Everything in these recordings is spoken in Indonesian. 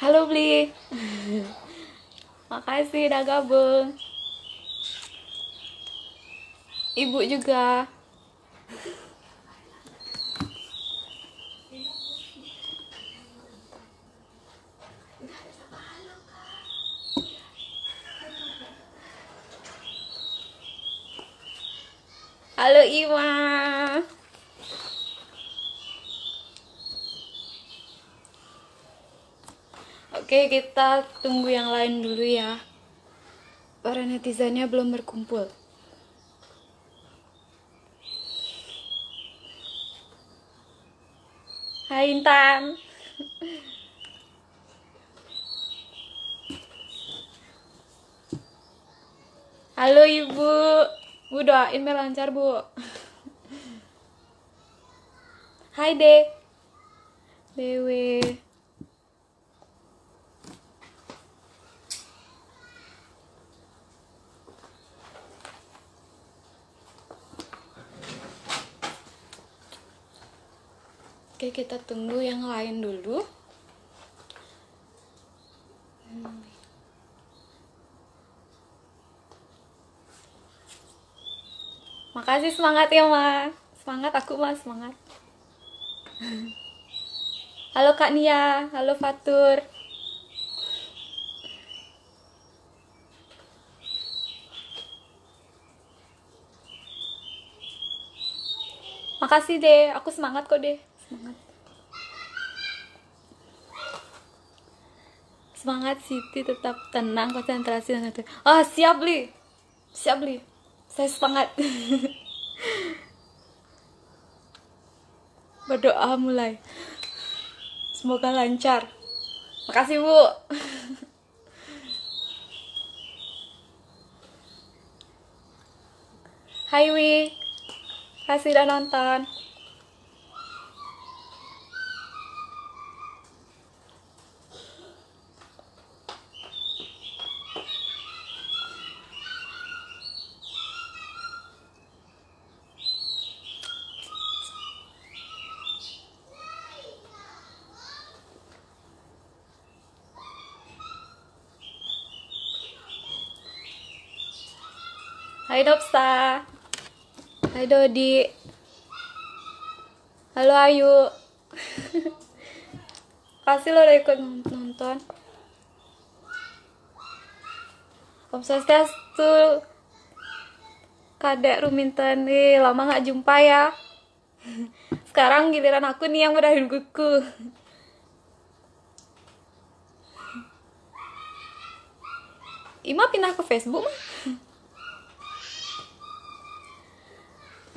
Halo Bli Makasih udah gabung Ibu juga Halo Iwa. Oke, kita tunggu yang lain dulu ya. Para netizennya belum berkumpul. Hai Intan. Halo Ibu. Bu doain biar lancar, Bu. Hai, De. Dewe. Oke, kita tunggu yang lain dulu. kasih semangat ya, Ma. Semangat aku, mas semangat. Halo Kak Nia, halo Fatur. Makasih deh, aku semangat kok deh. Semangat. Semangat Siti tetap tenang konsentrasi dan Oh, siap, Li. Siap, Li saya semangat berdoa mulai semoga lancar makasih bu Hai Wi kasih udah nonton Hai Dopsa, Hai Dodi Halo Ayu Kasih lo udah ikut nonton Om Swastiastu Kadek Ruminten nih, lama gak jumpa ya Sekarang giliran aku nih yang berakhir kuku Ima pindah ke Facebook mah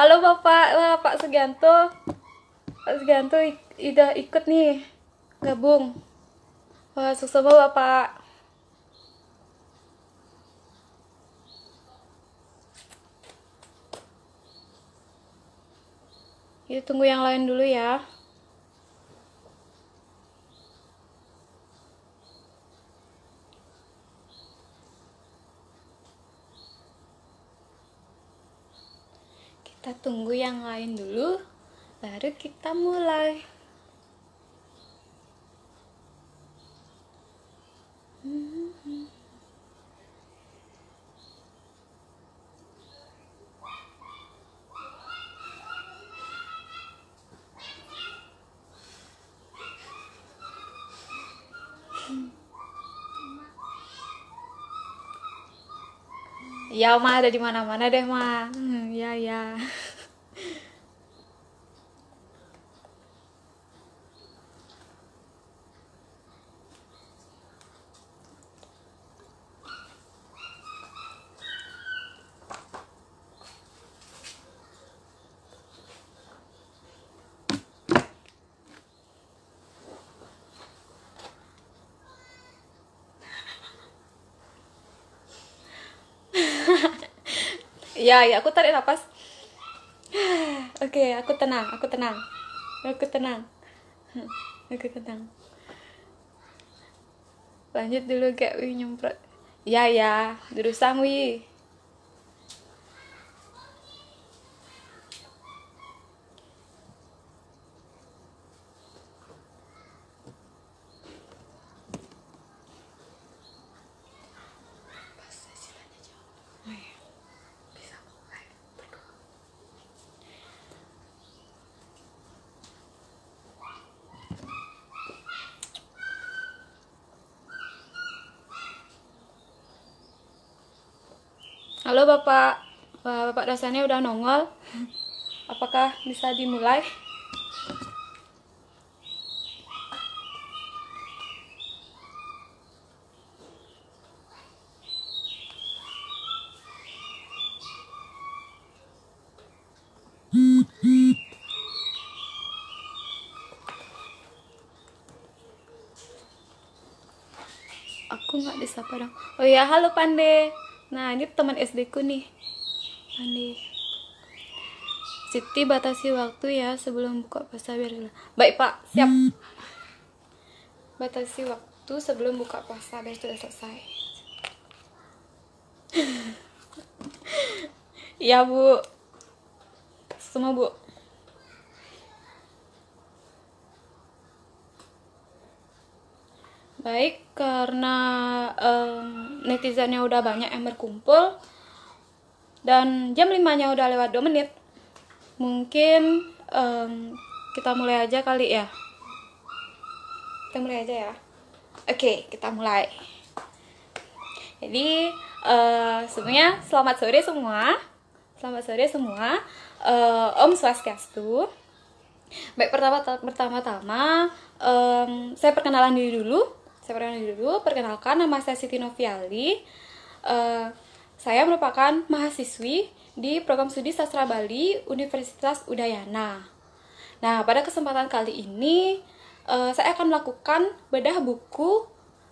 halo bapak Wah, pak Seganto pak Seganto udah ikut nih gabung Wah, sukses bapak Kita tunggu yang lain dulu ya. kita tunggu yang lain dulu baru kita mulai mm-hmm. ya ma ada di mana mana deh ma hmm, ya ya ya ya aku tarik nafas oke okay, aku tenang aku tenang aku tenang hmm, aku tenang lanjut dulu kayak wi nyemprot ya ya jurusan wi Halo Bapak, Bapak rasanya udah nongol. Apakah bisa dimulai? Aku nggak disapa dong. Oh ya, halo Pande nah ini teman SD ku nih Andi Siti batasi waktu ya sebelum buka puasa biar baik pak siap batasi waktu sebelum buka puasa biar sudah selesai Iya, bu semua bu baik karena um, netizennya udah banyak yang berkumpul dan jam limanya udah lewat 2 menit mungkin um, kita mulai aja kali ya kita mulai aja ya oke okay, kita mulai jadi uh, eh, sebenarnya selamat sore semua selamat sore semua uh, om swastiastu baik pertama pertama-tama um, saya perkenalan diri dulu saya diri dulu. Perkenalkan, nama saya Siti Noviali. Uh, saya merupakan mahasiswi di program studi sastra Bali Universitas Udayana. Nah, pada kesempatan kali ini uh, saya akan melakukan bedah buku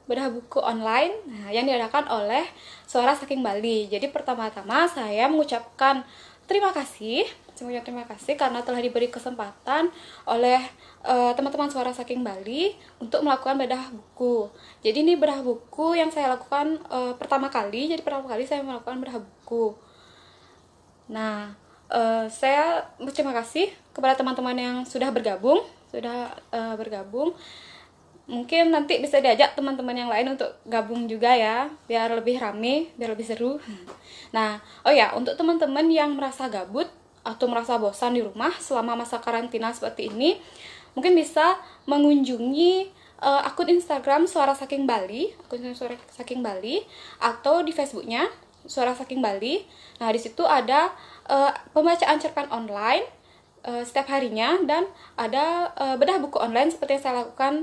bedah buku online nah, yang diadakan oleh Suara Saking Bali. Jadi pertama-tama saya mengucapkan terima kasih semuanya terima kasih karena telah diberi kesempatan oleh eh, teman-teman uh, suara saking Bali untuk melakukan bedah buku. Jadi ini bedah buku yang saya lakukan uh, pertama kali. Jadi pertama kali saya melakukan bedah buku. Nah, uh, saya berterima kasih kepada teman-teman yang sudah bergabung, sudah uh, bergabung. Mungkin nanti bisa diajak teman-teman yang lain untuk gabung juga ya, biar lebih rame, biar lebih seru. Nah, oh ya, untuk teman-teman yang merasa gabut atau merasa bosan di rumah selama masa karantina seperti ini, mungkin bisa mengunjungi uh, akun Instagram Suara Saking Bali, akun Suara Saking Bali, atau di Facebooknya Suara Saking Bali. Nah, di situ ada uh, pembacaan cerpen online uh, setiap harinya dan ada uh, bedah buku online seperti yang saya lakukan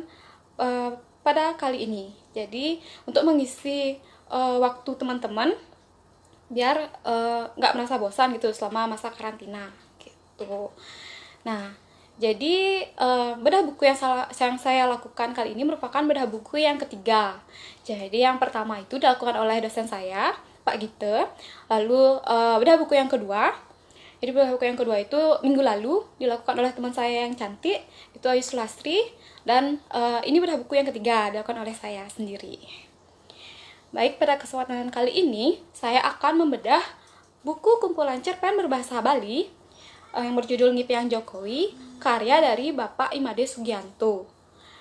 uh, pada kali ini. Jadi, untuk mengisi uh, waktu teman-teman biar eh, nggak uh, merasa bosan gitu selama masa karantina gitu nah jadi uh, bedah buku yang, salah, yang saya lakukan kali ini merupakan bedah buku yang ketiga. Jadi yang pertama itu dilakukan oleh dosen saya, Pak Gita. Lalu uh, bedah buku yang kedua, jadi bedah buku yang kedua itu minggu lalu dilakukan oleh teman saya yang cantik, itu Ayu Sulastri. Dan uh, ini bedah buku yang ketiga dilakukan oleh saya sendiri. Baik, pada kesempatan kali ini saya akan membedah buku kumpulan cerpen berbahasa Bali eh, yang berjudul Ngipiang Jokowi, karya dari Bapak Imade Sugianto.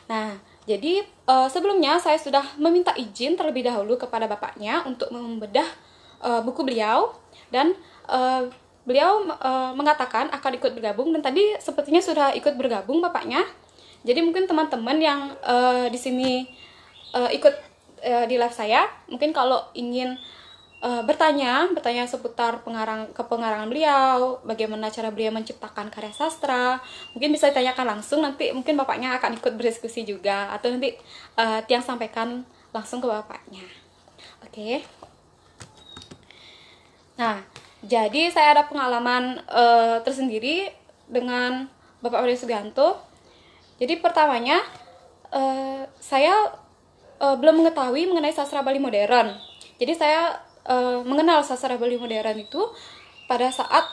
Nah, jadi eh, sebelumnya saya sudah meminta izin terlebih dahulu kepada bapaknya untuk membedah eh, buku beliau dan beliau mengatakan akan ikut bergabung dan tadi sepertinya sudah ikut bergabung bapaknya. Jadi mungkin teman-teman yang di sini ikut uh, di live saya. Mungkin kalau ingin uh, bertanya, bertanya seputar pengarang kepengarangan beliau, bagaimana cara beliau menciptakan karya sastra, mungkin bisa ditanyakan langsung nanti mungkin bapaknya akan ikut berdiskusi juga atau nanti uh, tiang sampaikan langsung ke bapaknya. Oke. Okay. Nah, jadi saya ada pengalaman uh, tersendiri dengan Bapak Wali Sugianto. Jadi pertamanya uh, saya uh, belum mengetahui mengenai sastra Bali modern. Jadi saya uh, mengenal sastra Bali modern itu pada saat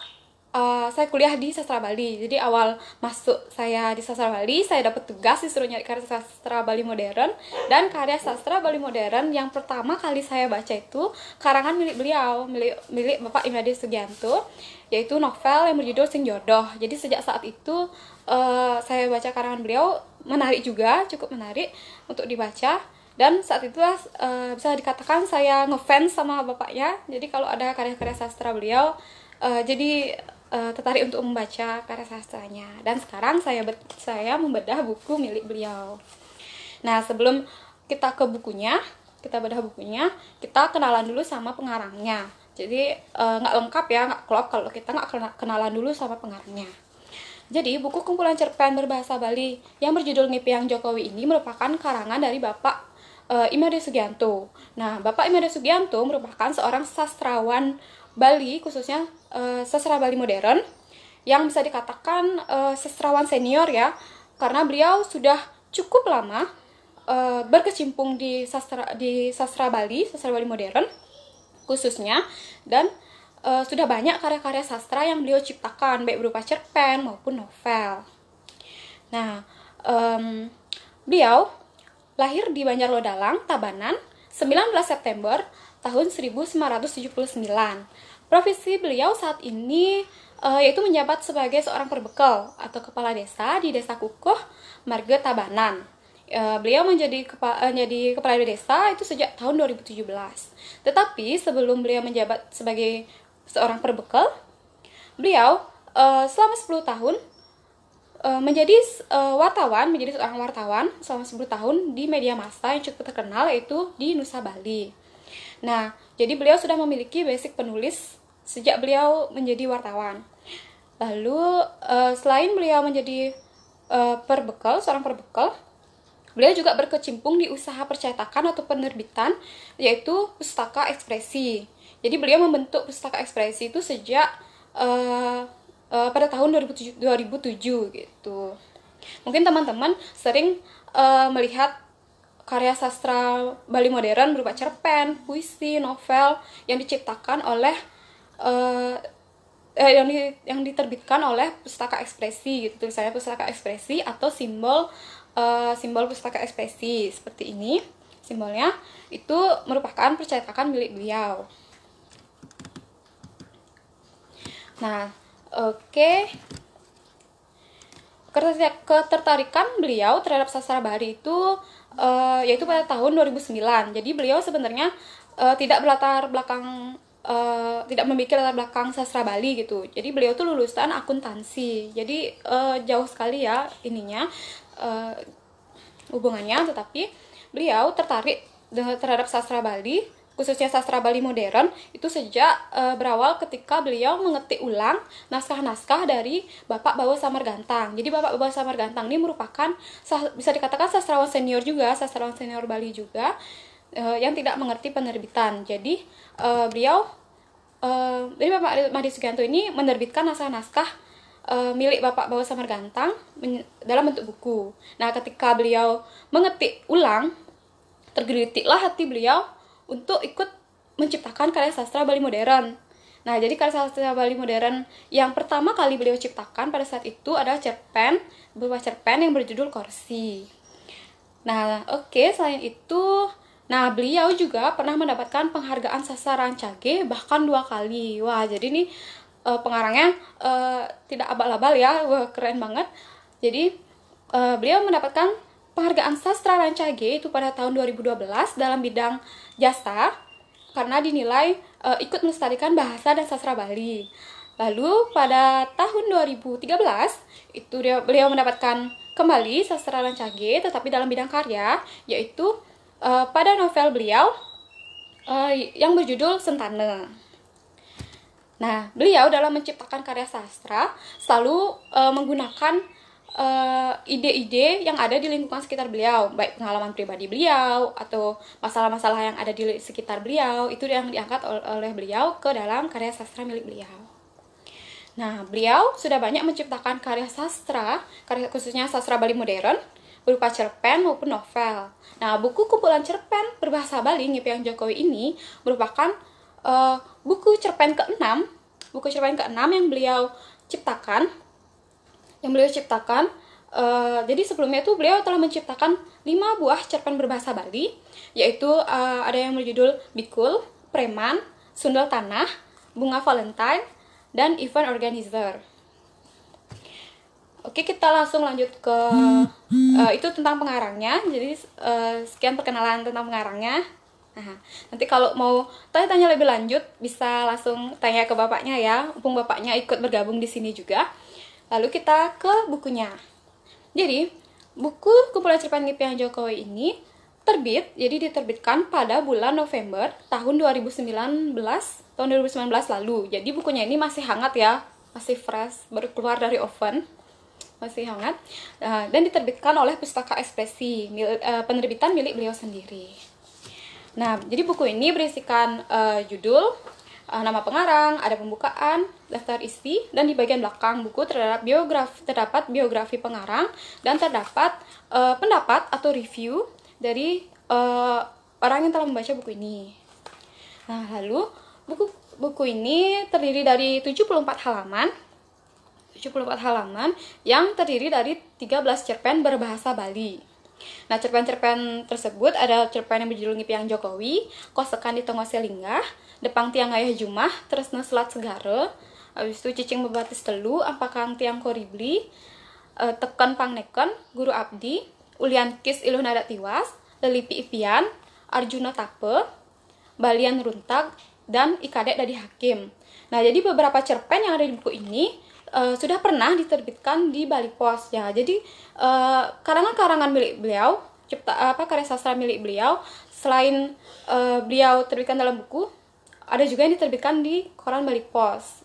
uh, saya kuliah di sastra Bali. Jadi awal masuk saya di sastra Bali, saya dapat tugas disuruh nyari karya sastra Bali modern dan karya sastra Bali modern yang pertama kali saya baca itu karangan milik beliau, milik milik Bapak Imade Sugianto, yaitu novel yang berjudul Sing Jodoh. Jadi sejak saat itu uh, saya baca karangan beliau menarik juga, cukup menarik untuk dibaca dan saat itulah uh, bisa dikatakan saya ngefans sama bapaknya jadi kalau ada karya-karya sastra beliau uh, jadi uh, tertarik untuk membaca karya sastranya dan sekarang saya saya membedah buku milik beliau nah sebelum kita ke bukunya kita bedah bukunya kita kenalan dulu sama pengarangnya jadi nggak uh, lengkap ya nggak klop kalau kita nggak kenalan dulu sama pengarangnya jadi, buku kumpulan cerpen berbahasa Bali yang berjudul Ngipiang Jokowi ini merupakan karangan dari Bapak uh, Imade Sugianto. Nah, Bapak Imade Sugianto merupakan seorang sastrawan Bali, khususnya uh, sastra Bali modern, yang bisa dikatakan uh, sastrawan senior ya, karena beliau sudah cukup lama uh, berkecimpung di sastra di sastra Bali, sastra Bali modern khususnya, dan uh, sudah banyak karya-karya sastra yang beliau ciptakan, baik berupa cerpen maupun novel. Nah, um, beliau lahir di Banjarlodalang, Tabanan, 19 September tahun 1979. Profesi beliau saat ini e, yaitu menjabat sebagai seorang perbekal atau kepala desa di Desa Kukuh, Marga Tabanan. E, beliau menjadi kepala, eh, menjadi kepala desa itu sejak tahun 2017. Tetapi sebelum beliau menjabat sebagai seorang perbekal, beliau e, selama 10 tahun Eh, menjadi uh, wartawan, menjadi seorang wartawan selama 10 tahun di media massa yang cukup terkenal yaitu di Nusa Bali. Nah, jadi beliau sudah memiliki basic penulis sejak beliau menjadi wartawan. Lalu uh, selain beliau menjadi uh, perbekal, seorang perbekal, beliau juga berkecimpung di usaha percetakan atau penerbitan yaitu Pustaka Ekspresi. Jadi beliau membentuk Pustaka Ekspresi itu sejak uh, uh, pada tahun 2007, 2007 gitu. Mungkin teman-teman sering uh, melihat karya sastra Bali modern berupa cerpen, puisi, novel yang diciptakan oleh uh, eh, yang di, yang diterbitkan oleh pustaka ekspresi gitu tulisannya pustaka ekspresi atau simbol uh, simbol pustaka ekspresi seperti ini simbolnya itu merupakan percetakan milik beliau. Nah, Oke. Ketertarikan beliau terhadap sastra Bali itu uh, yaitu pada tahun 2009. Jadi beliau sebenarnya uh, tidak berlatar belakang uh, tidak memiliki latar belakang sastra Bali gitu. Jadi beliau tuh lulusan akuntansi. Jadi uh, jauh sekali ya ininya uh, hubungannya tetapi beliau tertarik terhadap sastra Bali khususnya sastra Bali modern itu sejak e, berawal ketika beliau mengetik ulang naskah-naskah dari Bapak Bawa Samar Gantang. Jadi Bapak Bawa Samar Gantang ini merupakan bisa dikatakan sastrawan senior juga, sastrawan senior Bali juga e, yang tidak mengerti penerbitan. Jadi e, beliau e, jadi Bapak Mahdi Sugianto ini menerbitkan naskah-naskah uh, milik Bapak Bawa Samar Gantang dalam bentuk buku. Nah, ketika beliau mengetik ulang, tergelitiklah hati beliau untuk ikut menciptakan karya sastra Bali modern. Nah, jadi karya sastra Bali modern yang pertama kali beliau ciptakan pada saat itu adalah cerpen, berupa cerpen yang berjudul Korsi. Nah, oke, okay, selain itu, nah beliau juga pernah mendapatkan penghargaan sasaran Cage bahkan dua kali. Wah, jadi ini uh, pengarangnya uh, tidak abal-abal ya, wah keren banget. Jadi uh, beliau mendapatkan penghargaan sastra Rancage itu pada tahun 2012 dalam bidang jasa karena dinilai e, ikut melestarikan bahasa dan sastra Bali. Lalu pada tahun 2013 itu dia, beliau mendapatkan kembali sastra Rancage tetapi dalam bidang karya yaitu e, pada novel beliau e, yang berjudul Sentane. Nah, beliau dalam menciptakan karya sastra selalu e, menggunakan Eh, ide-ide uh, yang ada di lingkungan sekitar beliau, baik pengalaman pribadi beliau atau masalah-masalah yang ada di sekitar beliau, itu yang diangkat oleh beliau ke dalam karya sastra milik beliau. Nah, beliau sudah banyak menciptakan karya sastra, karya khususnya sastra Bali modern, berupa cerpen maupun novel. Nah, buku kumpulan cerpen berbahasa Bali Ngipiang Jokowi ini merupakan uh, buku cerpen ke-6, buku cerpen ke-6 yang beliau ciptakan yang beliau ciptakan. Uh, jadi sebelumnya itu beliau telah menciptakan lima buah cerpen berbahasa Bali, yaitu uh, ada yang berjudul Bikul, Preman, Sundel Tanah, Bunga Valentine, dan Event Organizer. Oke, kita langsung lanjut ke uh, itu tentang pengarangnya. Jadi uh, sekian perkenalan tentang pengarangnya. Nah, nanti kalau mau tanya-tanya lebih lanjut bisa langsung tanya ke bapaknya ya. Umpung bapaknya ikut bergabung di sini juga. Lalu kita ke bukunya. Jadi, buku kumpulan cerpen Gipiang Jokowi ini terbit, jadi diterbitkan pada bulan November tahun 2019, tahun 2019 lalu. Jadi bukunya ini masih hangat ya, masih fresh, baru keluar dari oven, masih hangat, eh, dan diterbitkan oleh Pustaka Ekspresi, eh, penerbitan milik beliau sendiri. Nah, jadi buku ini berisikan uh, judul, uh, nama pengarang, ada pembukaan, daftar isi, dan di bagian belakang buku terdapat biografi, terdapat biografi pengarang dan terdapat uh, pendapat atau review dari uh, orang yang telah membaca buku ini. Nah, lalu buku buku ini terdiri dari 74 halaman 74 halaman yang terdiri dari 13 cerpen berbahasa Bali. Nah, cerpen-cerpen tersebut ada cerpen yang berjudul Ngipiang Jokowi, Kosekan di tengah Selingah, Depang Tiang Ayah Jumah, terus Selat Segara, habis itu Cicing Bebatis Telu, apakah Tiang Koribli, eh, Tekan Pangneken, Guru Abdi, Ulian Kis Iluh nadat Tiwas, Lelipi Ipian, Arjuna Tape, Balian Runtag, dan Ikadek Dadi Hakim. Nah, jadi beberapa cerpen yang ada di buku ini uh, sudah pernah diterbitkan di Bali Pos ya. Jadi eh, karangan-karangan uh, milik beliau, cipta apa karya sastra milik beliau, selain uh, beliau terbitkan dalam buku, ada juga yang diterbitkan di koran Bali Pos.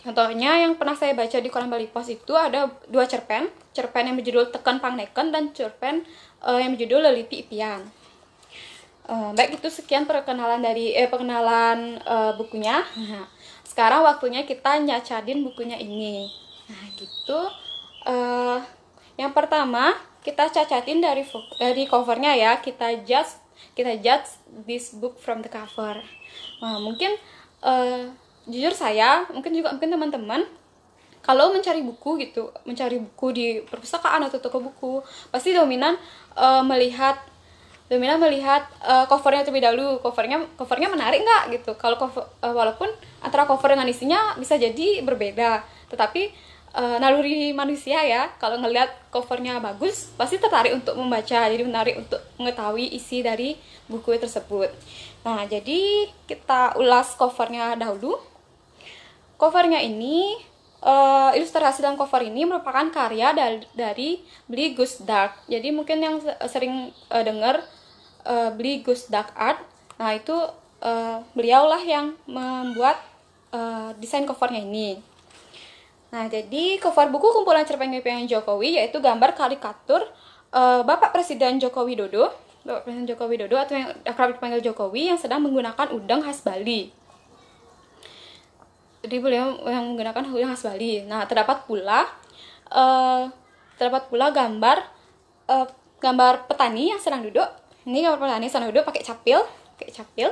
Contohnya yang pernah saya baca di koran Bali Pos itu ada dua cerpen, cerpen yang berjudul Tekan Pangneken dan cerpen uh, yang berjudul Leliti Ipian. Uh, baik itu sekian perkenalan dari eh perkenalan uh, bukunya. Nah, sekarang waktunya kita nyacadin bukunya ini nah gitu uh, yang pertama kita cacatin dari dari covernya ya kita just kita judge this book from the cover nah mungkin uh, jujur saya mungkin juga mungkin teman-teman kalau mencari buku gitu mencari buku di perpustakaan atau toko buku pasti dominan uh, melihat Lumina melihat uh, covernya terlebih dahulu covernya covernya menarik nggak gitu kalau cover, uh, walaupun antara cover dengan isinya bisa jadi berbeda tetapi uh, naluri manusia ya kalau ngelihat covernya bagus pasti tertarik untuk membaca jadi menarik untuk mengetahui isi dari buku tersebut nah jadi kita ulas covernya dahulu covernya ini uh, ilustrasi dalam cover ini merupakan karya dari, dari Bli Dark. Jadi mungkin yang sering uh, dengar uh, beli Gus Dark Art nah itu uh, beliaulah yang membuat uh, desain covernya ini nah jadi cover buku kumpulan cerpen KPN Jokowi yaitu gambar karikatur uh, Bapak Presiden Jokowi Dodo, Bapak Presiden Jokowi Dodo atau yang akrab dipanggil Jokowi yang sedang menggunakan udang khas Bali jadi beliau yang menggunakan udang khas Bali nah terdapat pula uh, terdapat pula gambar uh, gambar petani yang sedang duduk ini kamar mandi sana udah pakai capil pakai capil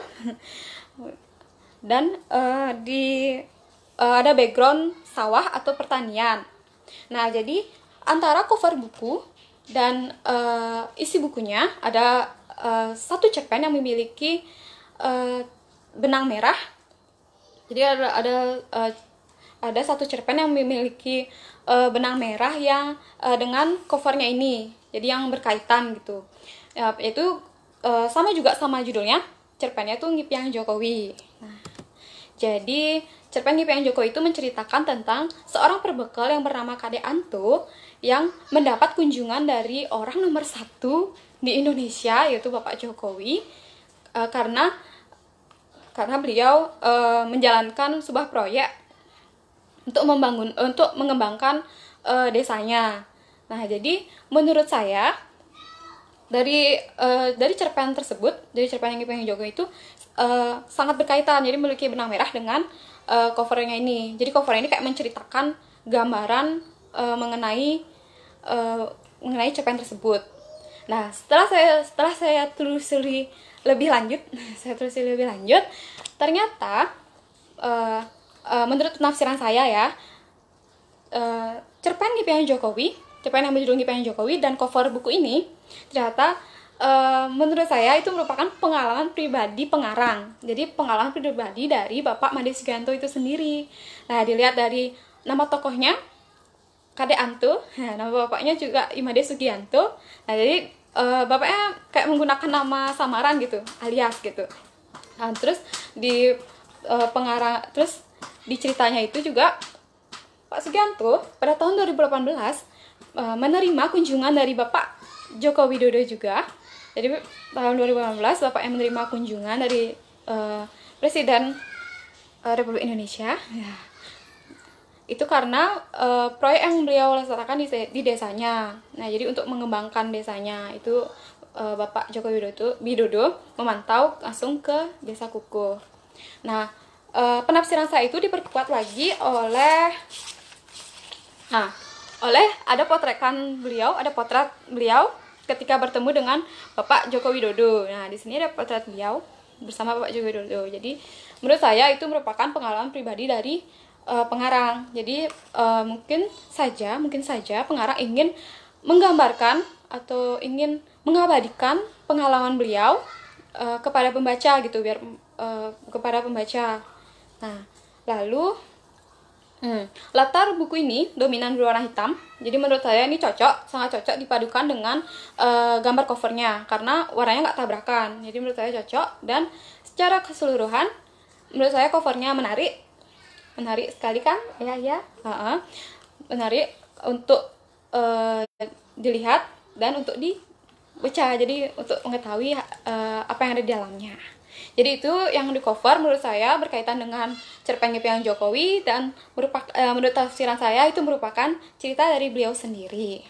dan uh, di uh, ada background sawah atau pertanian nah jadi antara cover buku dan uh, isi bukunya ada uh, satu cerpen yang memiliki uh, benang merah jadi ada ada uh, ada satu cerpen yang memiliki uh, benang merah yang uh, dengan covernya ini jadi yang berkaitan gitu ya, yaitu itu Eh, sama juga sama judulnya cerpennya tuh Ngipiang Jokowi nah jadi cerpen Ngipiang Jokowi itu menceritakan tentang seorang perbekal yang bernama Kade Anto yang mendapat kunjungan dari orang nomor satu di Indonesia yaitu Bapak Jokowi uh, karena karena beliau e, menjalankan sebuah proyek untuk membangun untuk mengembangkan e, desanya. Nah, jadi menurut saya dari uh, dari cerpen tersebut dari cerpen yang Ipeng Jogo itu uh, sangat berkaitan jadi memiliki benang merah dengan uh, covernya ini jadi cover ini kayak menceritakan gambaran uh, mengenai uh, mengenai cerpen tersebut nah setelah saya setelah saya telusuri lebih lanjut saya telusuri lebih lanjut ternyata uh, uh, menurut penafsiran saya ya uh, cerpen Ipeng Jokowi TPN yang berjudul GPN Jokowi dan cover buku ini ternyata Uh, menurut saya itu merupakan pengalaman pribadi pengarang. Jadi pengalaman pribadi dari Bapak Made Sugianto itu sendiri. Nah, dilihat dari nama tokohnya Kade Antu, nah, nama bapaknya juga Imade Sugianto. Nah, jadi uh, bapaknya kayak menggunakan nama samaran gitu, alias gitu. Nah, terus di uh, pengarang terus di ceritanya itu juga Pak Sugianto pada tahun 2018 Eh, menerima kunjungan dari Bapak Joko Widodo juga. Jadi tahun 2018 Bapak yang menerima kunjungan dari uh, Presiden uh, Republik Indonesia. Ya. Itu karena uh, proyek yang beliau laksanakan di, di desanya. Nah, jadi untuk mengembangkan desanya itu uh, Bapak Joko Widodo, Widodo memantau langsung ke desa Kukuh. Nah, uh, penafsiran saya itu diperkuat lagi oleh Nah, oleh ada potretan beliau, ada potret beliau ketika bertemu dengan Bapak Joko Widodo. Nah, di sini ada potret beliau bersama Bapak Joko Widodo. Jadi, menurut saya itu merupakan pengalaman pribadi dari uh, pengarang. Jadi, uh, mungkin saja, mungkin saja pengarang ingin menggambarkan atau ingin mengabadikan pengalaman beliau uh, kepada pembaca gitu biar uh, kepada pembaca. Nah, lalu Hmm. Latar buku ini dominan berwarna hitam, jadi menurut saya ini cocok, sangat cocok dipadukan dengan uh, gambar covernya karena warnanya nggak tabrakan, jadi menurut saya cocok dan secara keseluruhan menurut saya covernya menarik, menarik sekali kan? Ya ya, uh-uh. menarik untuk uh, dilihat dan untuk dibaca, jadi untuk mengetahui uh, apa yang ada di dalamnya. Jadi itu yang di cover menurut saya berkaitan dengan cerpen Yang Jokowi dan merupakan eh, menurut tafsiran saya itu merupakan cerita dari beliau sendiri.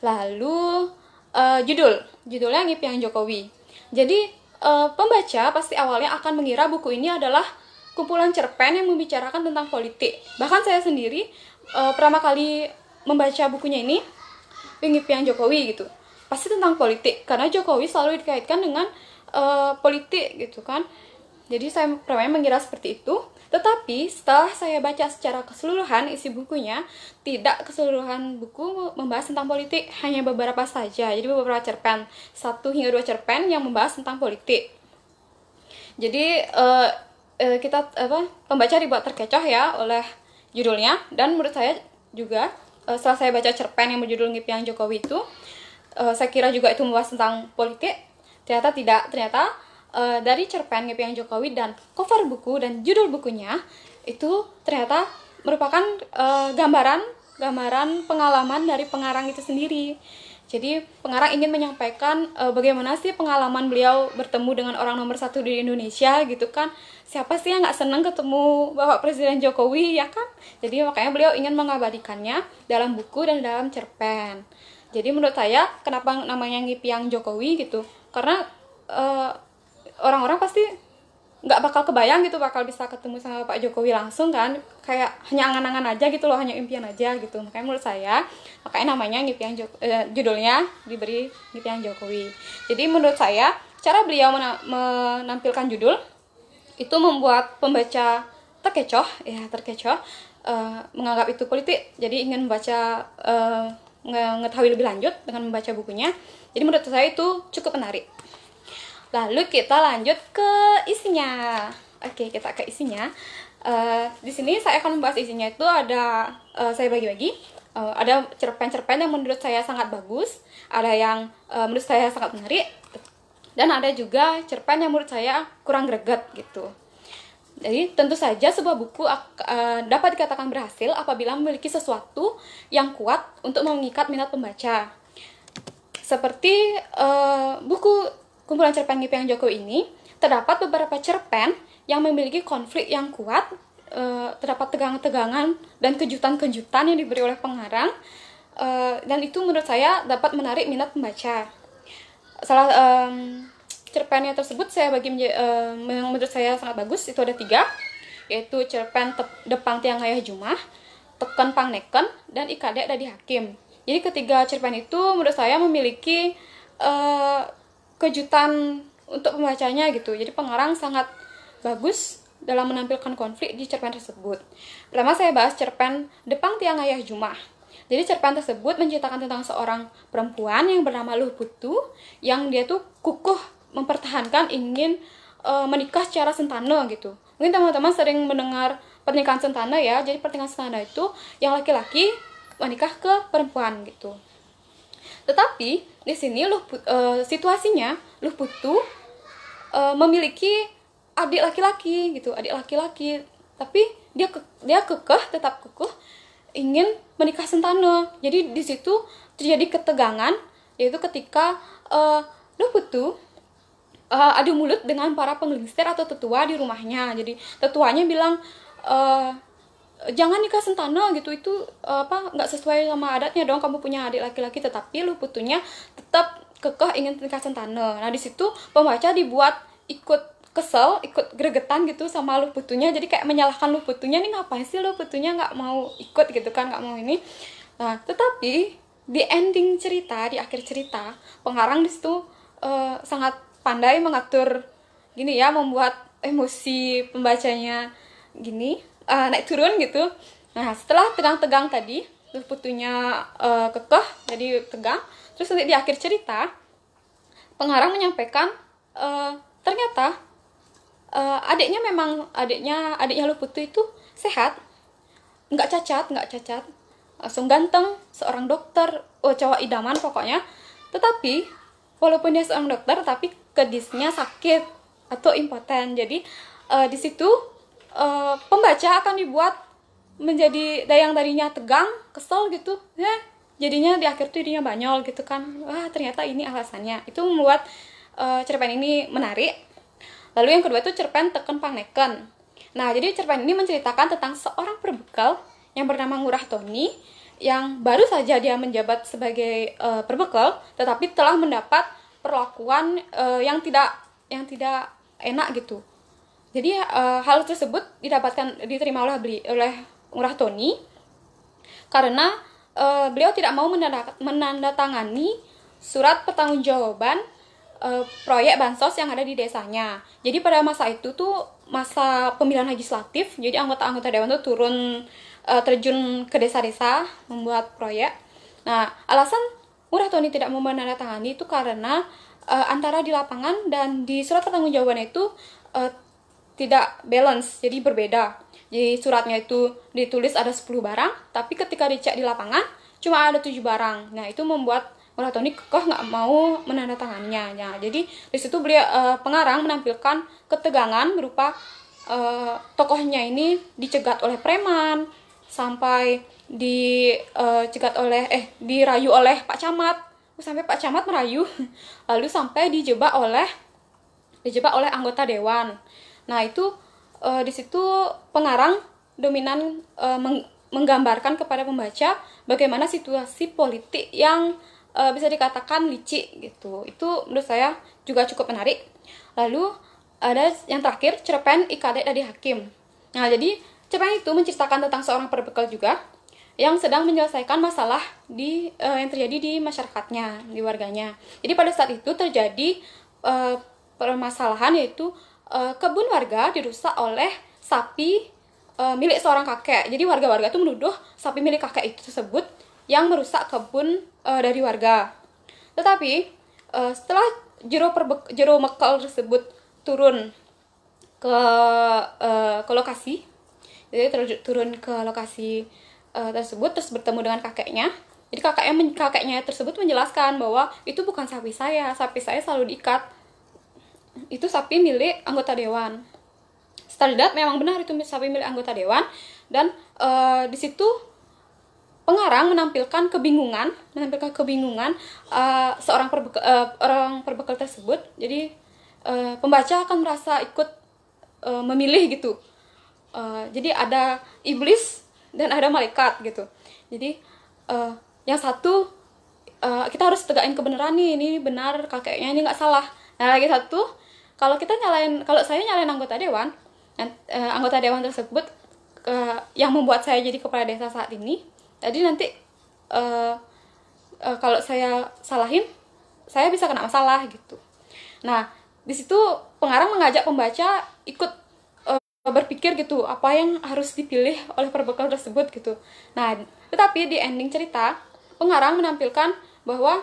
Lalu uh, judul, judulnya Yang Jokowi. Jadi uh, pembaca pasti awalnya akan mengira buku ini adalah kumpulan cerpen yang membicarakan tentang politik. Bahkan saya sendiri pertama kali membaca bukunya ini Yang Jokowi gitu pasti tentang politik karena Jokowi selalu dikaitkan dengan uh, politik gitu kan jadi saya pertama mengira seperti itu tetapi setelah saya baca secara keseluruhan isi bukunya tidak keseluruhan buku membahas tentang politik hanya beberapa saja jadi beberapa cerpen satu hingga dua cerpen yang membahas tentang politik jadi uh, uh, kita apa pembaca dibuat terkecoh ya oleh judulnya dan menurut saya juga setelah saya baca cerpen yang berjudul Ngipiang Jokowi itu saya kira juga itu membahas tentang politik Ternyata tidak, ternyata uh, dari cerpen Ngepiang Jokowi dan cover buku dan judul bukunya itu ternyata merupakan uh, gambaran gambaran pengalaman dari pengarang itu sendiri. Jadi pengarang ingin menyampaikan uh, bagaimana sih pengalaman beliau bertemu dengan orang nomor satu di Indonesia gitu kan. Siapa sih yang nggak seneng ketemu Bapak Presiden Jokowi ya kan? Jadi makanya beliau ingin mengabadikannya dalam buku dan dalam cerpen. Jadi menurut saya kenapa namanya Ngipiang Jokowi gitu karena orang eh, orang-orang pasti nggak bakal kebayang gitu bakal bisa ketemu sama Pak Jokowi langsung kan kayak hanya angan-angan aja gitu loh hanya impian aja gitu makanya menurut saya makanya namanya impian Jok eh, judulnya diberi impian Jokowi jadi menurut saya cara beliau mena- menampilkan judul itu membuat pembaca terkecoh ya terkecoh eh, menganggap itu politik jadi ingin membaca eh, mengetahui lebih lanjut dengan membaca bukunya jadi menurut saya itu cukup menarik. Lalu kita lanjut ke isinya. Oke, kita ke isinya. Uh, di sini saya akan membahas isinya itu ada uh, saya bagi-bagi uh, ada cerpen-cerpen yang menurut saya sangat bagus, ada yang uh, menurut saya sangat menarik, dan ada juga cerpen yang menurut saya kurang greget gitu. Jadi tentu saja sebuah buku uh, dapat dikatakan berhasil apabila memiliki sesuatu yang kuat untuk mengikat minat pembaca. Seperti uh, buku kumpulan cerpen Gipiang Joko ini, terdapat beberapa cerpen yang memiliki konflik yang kuat, uh, terdapat tegangan-tegangan dan kejutan-kejutan yang diberi oleh pengarang, uh, dan itu menurut saya dapat menarik minat pembaca. Salah um, cerpennya tersebut saya bagi menjadi, uh, menurut saya sangat bagus, itu ada tiga, yaitu cerpen Tep Depang Tiang ayah Jumah, Teken Pangneken, dan Ikadek Dadi Hakim. Jadi ketiga cerpen itu menurut saya memiliki uh, kejutan untuk pembacanya gitu. Jadi pengarang sangat bagus dalam menampilkan konflik di cerpen tersebut. Pertama saya bahas cerpen Depang Tiang Ayah Jumah. Jadi cerpen tersebut menceritakan tentang seorang perempuan yang bernama Luh Putu yang dia tuh kukuh mempertahankan ingin uh, menikah secara sentana gitu. Mungkin teman-teman sering mendengar pernikahan sentana ya. Jadi pernikahan sentana itu yang laki-laki menikah ke perempuan gitu. Tetapi di sini lu uh, eh, situasinya lu Putu uh, memiliki adik laki-laki gitu, adik laki-laki. Tapi dia ke dia kekeh tetap kekeh ingin menikah Sentana. Jadi di situ terjadi ketegangan yaitu ketika uh, eh, lu Putu uh, adu mulut dengan para penglingster atau tetua di rumahnya. Jadi tetuanya bilang uh, jangan nikah sentana gitu itu apa nggak sesuai sama adatnya dong kamu punya adik laki-laki tetapi lu putunya tetap kekeh ingin nikah sentana nah di situ pembaca dibuat ikut kesel ikut gregetan gitu sama lu putunya jadi kayak menyalahkan lu putunya nih ngapain sih lu putunya nggak mau ikut gitu kan nggak mau ini nah tetapi di ending cerita di akhir cerita pengarang di situ uh, sangat pandai mengatur gini ya membuat emosi pembacanya gini uh, naik turun gitu nah setelah tegang-tegang tadi terus putunya uh, kekeh jadi tegang terus nanti di akhir cerita pengarang menyampaikan uh, ternyata uh, adiknya memang adiknya adiknya lu putu itu sehat nggak cacat nggak cacat langsung ganteng seorang dokter oh, cowok idaman pokoknya tetapi walaupun dia seorang dokter tapi kedisnya sakit atau impoten jadi uh, di situ uh, pembaca akan dibuat menjadi yang tadinya tegang, kesel gitu, ya jadinya di akhir tuh dirinya banyol gitu kan, wah ternyata ini alasannya. Itu membuat uh, cerpen ini menarik. Lalu yang kedua itu cerpen Teken Pangneken. Nah, jadi cerpen ini menceritakan tentang seorang perbekal yang bernama Ngurah Tony yang baru saja dia menjabat sebagai uh, perbekal tetapi telah mendapat perlakuan uh, yang tidak yang tidak enak gitu jadi uh, hal tersebut didapatkan diterima oleh beli, oleh Ngurah Tony karena uh, beliau tidak mau menandatangani surat pertanggungjawaban uh, proyek bansos yang ada di desanya. Jadi pada masa itu tuh masa pemilihan legislatif, jadi anggota-anggota dewan tuh turun uh, terjun ke desa-desa membuat proyek. Nah, alasan Ngurah Tony tidak mau menandatangani itu karena uh, antara di lapangan dan di surat pertanggungjawaban itu uh, tidak balance, jadi berbeda. Jadi suratnya itu ditulis ada 10 barang, tapi ketika dicek di lapangan cuma ada 7 barang. Nah, itu membuat Ulah Tony kekeh nggak mau menandatangannya. Nah, jadi di situ beliau uh, pengarang menampilkan ketegangan berupa uh, tokohnya ini dicegat oleh preman sampai dicegat eh, uh, oleh eh dirayu oleh Pak Camat sampai Pak Camat merayu lalu sampai dijebak oleh dijebak oleh anggota dewan Nah itu e, di situ pengarang dominan e, meng, menggambarkan kepada pembaca bagaimana situasi politik yang e, bisa dikatakan licik gitu. Itu menurut saya juga cukup menarik. Lalu ada yang terakhir cerpen Ikadek dari Hakim. Nah jadi cerpen itu menceritakan tentang seorang perbekal juga yang sedang menyelesaikan masalah di uh, yang terjadi di masyarakatnya, di warganya. Jadi pada saat itu terjadi uh, permasalahan yaitu Eh, kebun warga dirusak oleh sapi uh, milik seorang kakek. Jadi warga-warga itu menuduh sapi milik kakek itu tersebut yang merusak kebun uh, dari warga. Tetapi uh, setelah jero perbek, jero mekal tersebut turun ke uh, ke lokasi, jadi turun ke lokasi uh, tersebut terus bertemu dengan kakeknya. Jadi kakeknya kakeknya tersebut menjelaskan bahwa itu bukan sapi saya, sapi saya selalu diikat itu sapi milik anggota dewan. Stardat memang benar itu sapi milik anggota dewan dan e, di situ pengarang menampilkan kebingungan, menampilkan kebingungan e, seorang perbekel, e, eh, orang perbekel tersebut. Jadi e, pembaca akan merasa ikut e, memilih gitu. E, jadi ada iblis dan ada malaikat gitu. Jadi e, yang satu Uh, kita harus tegakin kebenaran nih, ini benar kakeknya ini nggak salah Nah, lagi satu, kalau kita nyalain kalau saya nyalain anggota dewan, eh, eh, anggota dewan tersebut eh, yang membuat saya jadi kepala desa saat ini, jadi nanti kalau saya salahin, saya bisa kena masalah gitu. Nah, di situ pengarang mengajak pembaca ikut berpikir gitu apa yang harus dipilih oleh perbekal tersebut gitu. Nah, tetapi di ending cerita pengarang menampilkan bahwa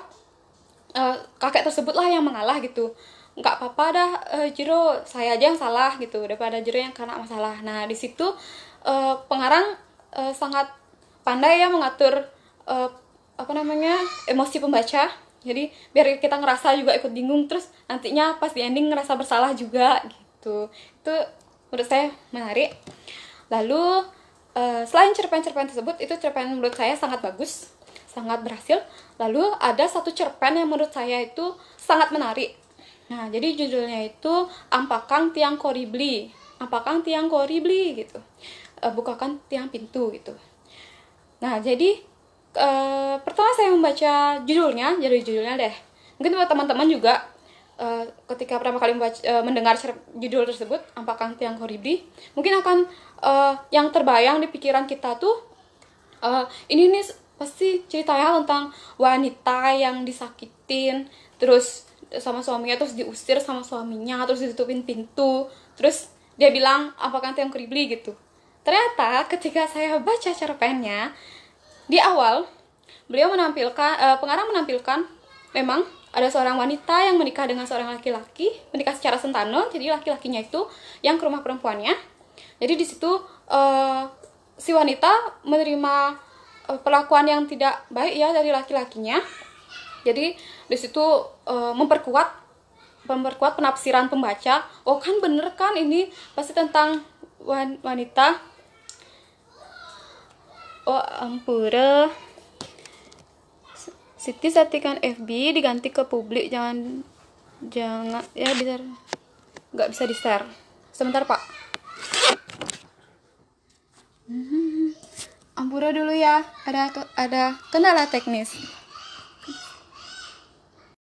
uh, kakek tersebutlah yang mengalah gitu nggak apa-apa dah uh, Jiro saya aja yang salah gitu daripada Jiro yang kena masalah nah di situ uh, pengarang uh, sangat pandai ya mengatur uh, apa namanya emosi pembaca jadi biar kita ngerasa juga ikut bingung terus nantinya pas di ending ngerasa bersalah juga gitu itu menurut saya menarik lalu uh, selain cerpen-cerpen tersebut itu cerpen menurut saya sangat bagus sangat berhasil. Lalu ada satu cerpen yang menurut saya itu sangat menarik. Nah, jadi judulnya itu Ampakang Tiang Koribli. Ampakang Tiang Koribli gitu. Eh, bukakan tiang pintu gitu. Nah, jadi e, pertama saya membaca judulnya, jadi judulnya deh. Mungkin buat teman-teman juga Uh, ketika pertama kali membaca, uh, mendengar judul tersebut Ampakang Tiang Koribli, mungkin akan uh, yang terbayang di pikiran kita tuh uh, ini nih pasti ceritanya tentang wanita yang disakitin terus sama suaminya terus diusir sama suaminya terus ditutupin pintu terus dia bilang apakah yang kribli gitu ternyata ketika saya baca cerpennya di awal beliau menampilkan uh, pengarang menampilkan memang ada seorang wanita yang menikah dengan seorang laki-laki menikah secara sentanon jadi laki-lakinya itu yang ke rumah perempuannya jadi di situ uh, si wanita menerima uh, perlakuan yang tidak baik ya dari laki-lakinya jadi disitu uh, eh, memperkuat memperkuat penafsiran pembaca oh kan bener kan ini pasti tentang wanita oh ampura Siti satikan FB diganti ke publik jangan jangan ya bisa nggak bisa di share sebentar pak mm -hmm ampura dulu ya, ada ada kendala teknis.